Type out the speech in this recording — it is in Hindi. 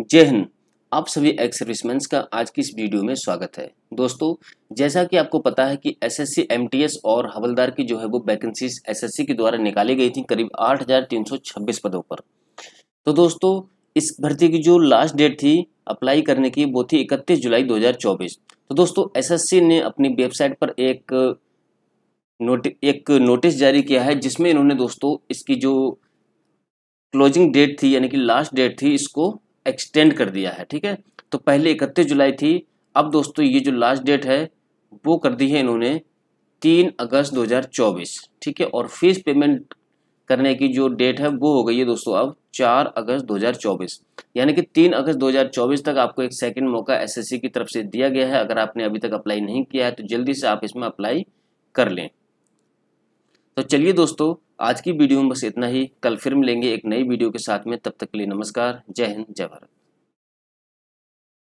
जय हिंद आप सभी एक्स सर्विसमैन का आज की इस वीडियो में स्वागत है दोस्तों जैसा कि आपको पता है कि एसएससी एमटीएस और हवलदार की जो है वो वैकेंसीज एसएससी के द्वारा निकाली गई थी करीब 8,326 पदों पर तो दोस्तों इस भर्ती की जो लास्ट डेट थी अप्लाई करने की वो थी 31 जुलाई 2024 तो दोस्तों एस ने अपनी वेबसाइट पर एक नोटि एक नोटिस जारी किया है जिसमें इन्होंने दोस्तों इसकी जो क्लोजिंग डेट थी यानी कि लास्ट डेट थी इसको एक्सटेंड कर दिया है ठीक है तो पहले इकतीस जुलाई थी अब दोस्तों ये जो लास्ट डेट है वो कर दी है इन्होंने तीन अगस्त 2024 ठीक है और फीस पेमेंट करने की जो डेट है वो हो गई है दोस्तों अब चार अगस्त 2024 यानी कि तीन अगस्त 2024 तक आपको एक सेकंड मौका एसएससी की तरफ से दिया गया है अगर आपने अभी तक अप्लाई नहीं किया है तो जल्दी से आप इसमें अप्लाई कर लें तो चलिए दोस्तों आज की वीडियो में बस इतना ही कल फिर मिलेंगे एक नई वीडियो के साथ में तब तक के लिए नमस्कार जय हिंद जय भारत